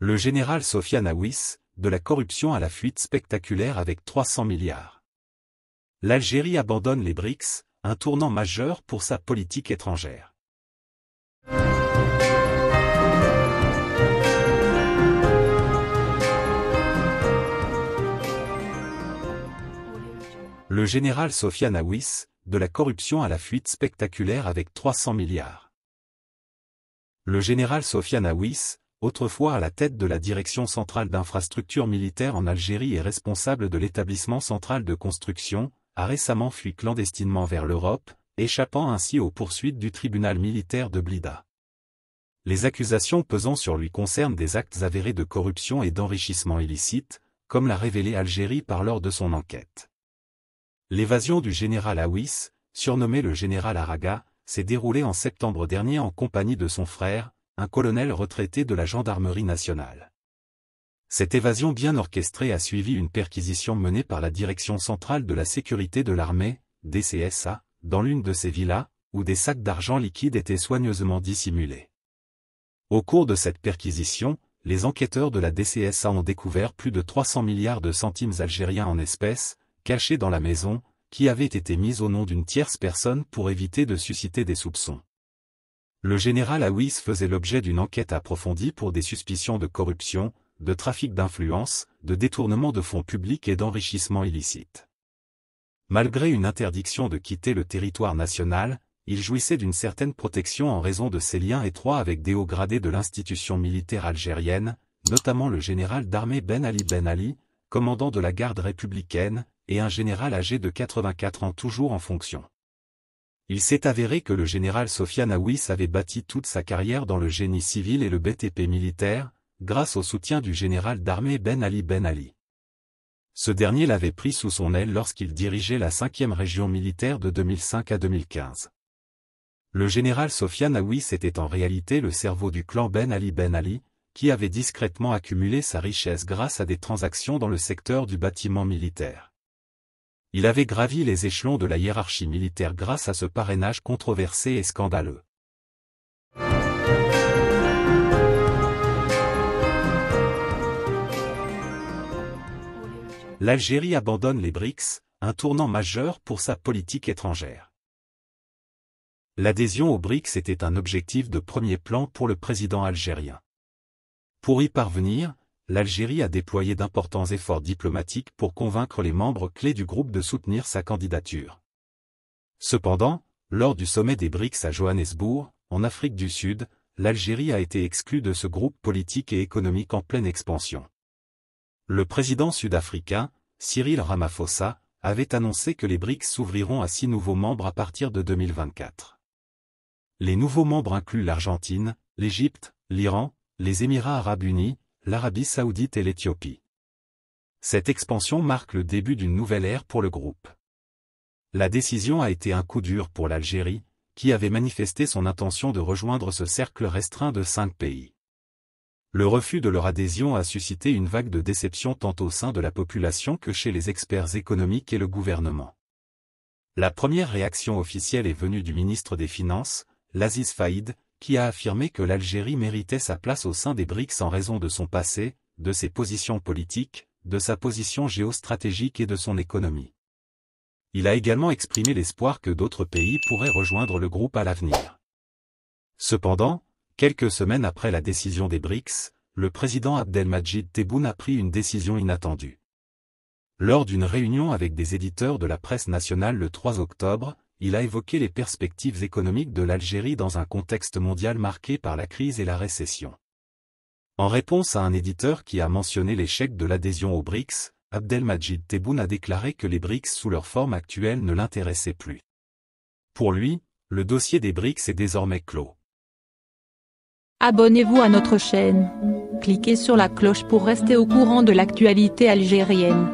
Le général Sofiane nawis de la corruption à la fuite spectaculaire avec 300 milliards. L'Algérie abandonne les BRICS, un tournant majeur pour sa politique étrangère. Le général Sofiane nawis de la corruption à la fuite spectaculaire avec 300 milliards. Le général Sofiane autrefois à la tête de la Direction centrale d'infrastructures militaires en Algérie et responsable de l'établissement central de construction, a récemment fui clandestinement vers l'Europe, échappant ainsi aux poursuites du tribunal militaire de Blida. Les accusations pesant sur lui concernent des actes avérés de corruption et d'enrichissement illicite, comme l'a révélé Algérie par lors de son enquête. L'évasion du général Awis, surnommé le général Araga, s'est déroulée en septembre dernier en compagnie de son frère, un colonel retraité de la gendarmerie nationale. Cette évasion bien orchestrée a suivi une perquisition menée par la Direction centrale de la sécurité de l'armée, DCSA, dans l'une de ces villas, où des sacs d'argent liquide étaient soigneusement dissimulés. Au cours de cette perquisition, les enquêteurs de la DCSA ont découvert plus de 300 milliards de centimes algériens en espèces, cachés dans la maison, qui avaient été mises au nom d'une tierce personne pour éviter de susciter des soupçons. Le général Awis faisait l'objet d'une enquête approfondie pour des suspicions de corruption, de trafic d'influence, de détournement de fonds publics et d'enrichissement illicite. Malgré une interdiction de quitter le territoire national, il jouissait d'une certaine protection en raison de ses liens étroits avec des hauts gradés de l'institution militaire algérienne, notamment le général d'armée Ben Ali Ben Ali, commandant de la garde républicaine, et un général âgé de 84 ans toujours en fonction il s'est avéré que le général Sofiane Aouis avait bâti toute sa carrière dans le génie civil et le BTP militaire, grâce au soutien du général d'armée Ben Ali Ben Ali. Ce dernier l'avait pris sous son aile lorsqu'il dirigeait la 5e région militaire de 2005 à 2015. Le général Sofiane Aouis était en réalité le cerveau du clan Ben Ali Ben Ali, qui avait discrètement accumulé sa richesse grâce à des transactions dans le secteur du bâtiment militaire il avait gravi les échelons de la hiérarchie militaire grâce à ce parrainage controversé et scandaleux. L'Algérie abandonne les BRICS, un tournant majeur pour sa politique étrangère. L'adhésion aux BRICS était un objectif de premier plan pour le président algérien. Pour y parvenir, l'Algérie a déployé d'importants efforts diplomatiques pour convaincre les membres clés du groupe de soutenir sa candidature. Cependant, lors du sommet des BRICS à Johannesburg, en Afrique du Sud, l'Algérie a été exclue de ce groupe politique et économique en pleine expansion. Le président sud-africain, Cyril Ramaphosa, avait annoncé que les BRICS s'ouvriront à six nouveaux membres à partir de 2024. Les nouveaux membres incluent l'Argentine, l'Égypte, l'Iran, les Émirats arabes unis, l'Arabie saoudite et l'Éthiopie. Cette expansion marque le début d'une nouvelle ère pour le groupe. La décision a été un coup dur pour l'Algérie, qui avait manifesté son intention de rejoindre ce cercle restreint de cinq pays. Le refus de leur adhésion a suscité une vague de déception tant au sein de la population que chez les experts économiques et le gouvernement. La première réaction officielle est venue du ministre des Finances, Laziz Faïd, qui a affirmé que l'Algérie méritait sa place au sein des BRICS en raison de son passé, de ses positions politiques, de sa position géostratégique et de son économie. Il a également exprimé l'espoir que d'autres pays pourraient rejoindre le groupe à l'avenir. Cependant, quelques semaines après la décision des BRICS, le président Abdelmajid Tebboune a pris une décision inattendue. Lors d'une réunion avec des éditeurs de la presse nationale le 3 octobre, il a évoqué les perspectives économiques de l'Algérie dans un contexte mondial marqué par la crise et la récession. En réponse à un éditeur qui a mentionné l'échec de l'adhésion aux BRICS, Abdelmajid Tebboune a déclaré que les BRICS sous leur forme actuelle ne l'intéressaient plus. Pour lui, le dossier des BRICS est désormais clos. Abonnez-vous à notre chaîne. Cliquez sur la cloche pour rester au courant de l'actualité algérienne.